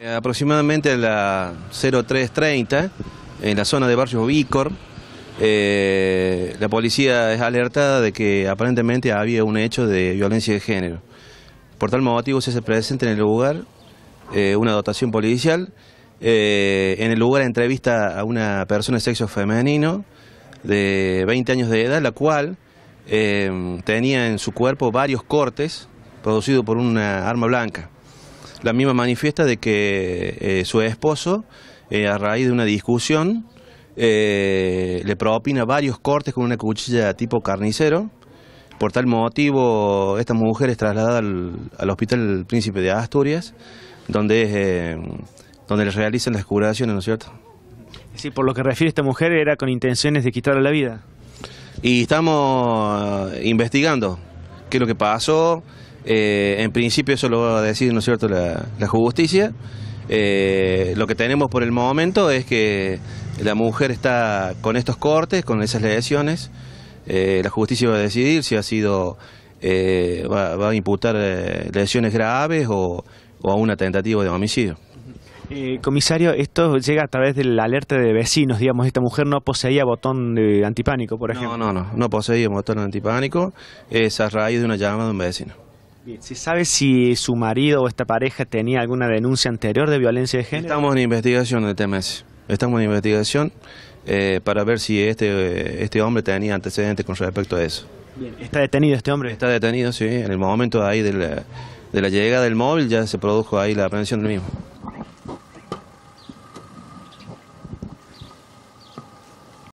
Eh, aproximadamente a las 03.30, en la zona de barrio Vícor, eh, la policía es alertada de que aparentemente había un hecho de violencia de género. Por tal motivo se hace presente en el lugar eh, una dotación policial. en el lugar entrevista a una persona de sexo femenino de 20 años de edad, la cual tenía en su cuerpo varios cortes producidos por una arma blanca. La misma manifiesta de que eh, su esposo, eh, a raíz de una discusión, eh, le propina varios cortes con una cuchilla tipo carnicero. Por tal motivo, esta mujer es trasladada al, al Hospital Príncipe de Asturias, donde, donde le realizan las curaciones, ¿no es cierto? Sí, por lo que refiere esta mujer, era con intenciones de quitarle la vida. Y estamos investigando qué es lo que pasó, eh, en principio eso lo va a decir, ¿no es cierto?, la, justicia. Eh, lo que tenemos por el momento es que la mujer está con estos cortes, con esas lesiones. Eh, la justicia va a decidir si ha sido, va, a imputar lesiones graves o, a una tentativa de homicidio. comisario, esto llega a través del alerta de vecinos, digamos, esta mujer no poseía botón de antipánico, por ejemplo. No, no, no, no poseía botón antipánico, es a raíz de una llamada de un vecino sabe si su marido o esta pareja tenía alguna denuncia anterior de violencia de género? Estamos en investigación de temas. Estamos en investigación eh, para ver si este, eh, este hombre tenía antecedentes con respecto a eso. ¿Está detenido este hombre? Está detenido, sí. En el momento ahí de la, de la llegada del móvil ya se produjo ahí la aprehensión del mismo.